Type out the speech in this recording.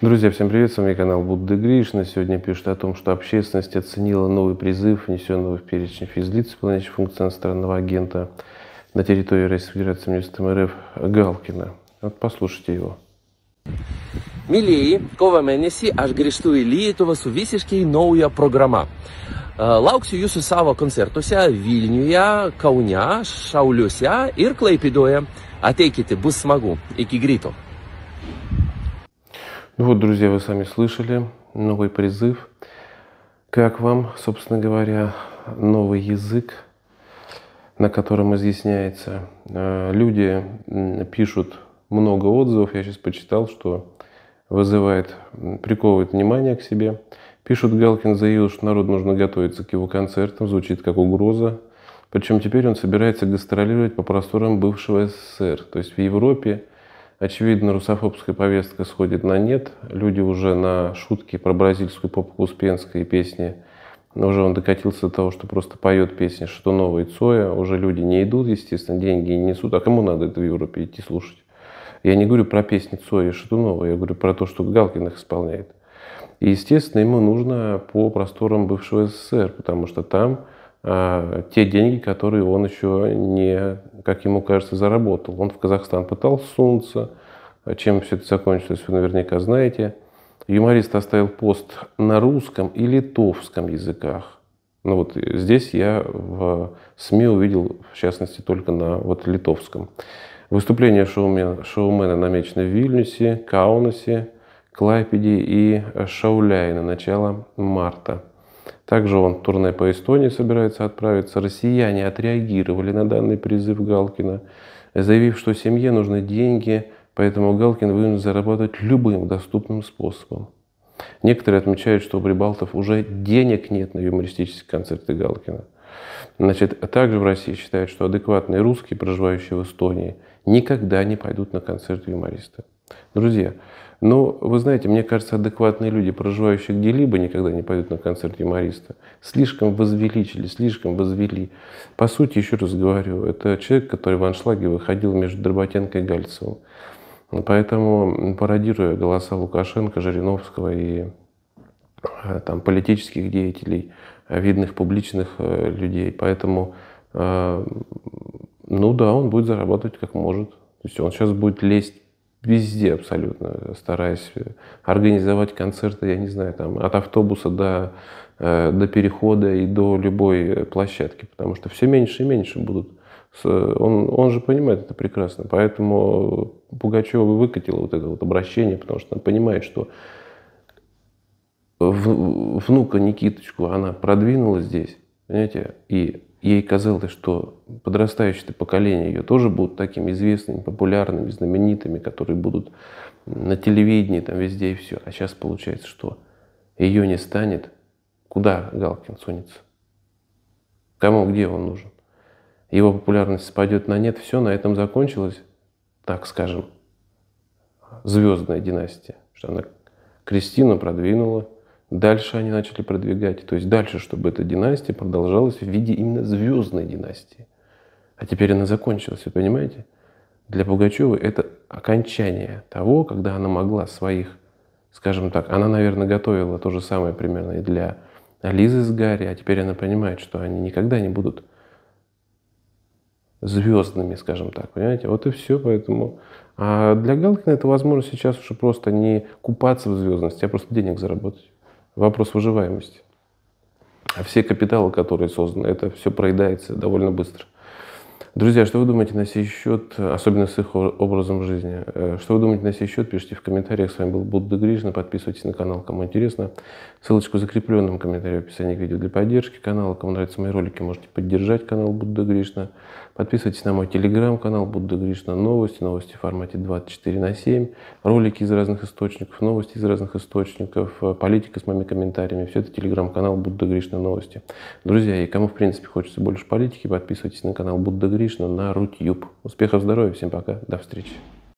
Друзья, всем привет, с вами канал Будда Гришна. Сегодня пишет о том, что общественность оценила новый призыв, внесенного в перечень физлиц, исполняющих функции иностранного агента на территории Российской Федерации Министром МРФ Галкина. Вот послушайте его. Милии, кова менеси, аж это вас това и новая программа. Lauksiu jūsų savo koncertuose Vilniuje, Kaune, Šauliuose ir Klaipidoje. Ateikite, bus smagu. Iki greito. Ну вот, друзья, вы сами слышали новый призыв. Как вам, собственно говоря, новый язык, на котором изъясняется? Э, люди пишут много отзывов. Я сейчас почитал, что вызывает, приковывает внимание к себе. Пишут, Галкин заявил, что народ нужно готовиться к его концертам, звучит как угроза. Причем теперь он собирается гастролировать по просторам бывшего СССР. То есть в Европе Очевидно, русофобская повестка сходит на нет. Люди уже на шутки про бразильскую попку Успенской и песни уже он докатился до того, что просто поет песни, что новые Цоя, уже люди не идут, естественно, деньги не несут, а кому надо это в Европе идти слушать? Я не говорю про песни Цоя и Шатунова, я говорю про то, что Галкин их исполняет. И, естественно, ему нужно по просторам бывшего СССР, потому что там Э, те деньги, которые он еще не, как ему кажется, заработал. Он в Казахстан пытался сунуться, чем все это закончилось, вы наверняка знаете. Юморист оставил пост на русском и литовском языках. Ну вот здесь я в СМИ увидел, в частности, только на вот литовском. выступление шоумена, шоумена намечены в Вильнюсе, Каунасе, Клайпеде и Шауляе на начало марта. Также он в турне по Эстонии собирается отправиться. Россияне отреагировали на данный призыв Галкина, заявив, что семье нужны деньги, поэтому Галкин вынужден зарабатывать любым доступным способом. Некоторые отмечают, что у Прибалтов уже денег нет на юмористические концерты Галкина. Значит, также в России считают, что адекватные русские, проживающие в Эстонии – никогда не пойдут на концерт юмориста. Друзья, ну, вы знаете, мне кажется, адекватные люди, проживающие где-либо, никогда не пойдут на концерт юмориста. Слишком возвеличили, слишком возвели. По сути, еще раз говорю, это человек, который в аншлаге выходил между Дроботенко и Гальцевым. Поэтому, пародируя голоса Лукашенко, Жириновского и э, там, политических деятелей, э, видных публичных э, людей, поэтому ну да, он будет зарабатывать как может. То есть он сейчас будет лезть везде абсолютно, стараясь э, организовать концерты, я не знаю, там от автобуса до, э, до перехода и до любой э, площадки, потому что все меньше и меньше будут. Он, он же понимает это прекрасно, поэтому Пугачева выкатила вот это вот обращение, потому что он понимает, что внука Никиточку она продвинула здесь, понимаете, и Ей казалось, что подрастающее поколение ее тоже будут такими известными, популярными, знаменитыми, которые будут на телевидении, там везде и все. А сейчас получается, что ее не станет. Куда Галкин сунется? Кому, где он нужен? Его популярность спадет на нет, все, на этом закончилось, так скажем, звездная династия, что она Кристину продвинула, Дальше они начали продвигать, то есть дальше, чтобы эта династия продолжалась в виде именно звездной династии. А теперь она закончилась, вы понимаете? Для Пугачева это окончание того, когда она могла своих, скажем так, она, наверное, готовила то же самое примерно и для Лизы с Гарри, а теперь она понимает, что они никогда не будут звездными, скажем так, понимаете? Вот и все, поэтому... А для Галкина это возможно сейчас уже просто не купаться в звездности, а просто денег заработать вопрос выживаемости. А все капиталы, которые созданы, это все проедается довольно быстро. Друзья, что вы думаете на сей счет, особенно с их образом жизни? Э, что вы думаете на сей счет, пишите в комментариях. С вами был Будда Гришна. Подписывайтесь на канал, кому интересно. Ссылочку в закрепленном комментарии в описании к видео для поддержки канала. Кому нравятся мои ролики, можете поддержать канал Будда Гришна. Подписывайтесь на мой телеграм-канал Будда Гришна. Новости, новости в формате 24 на 7. Ролики из разных источников, новости из разных источников, э, политика с моими комментариями. Все это телеграм-канал Будда Гришна Новости. Друзья, и кому в принципе хочется больше политики, подписывайтесь на канал Будда Гришна на Рутюб. Успехов, здоровья, всем пока, до встречи.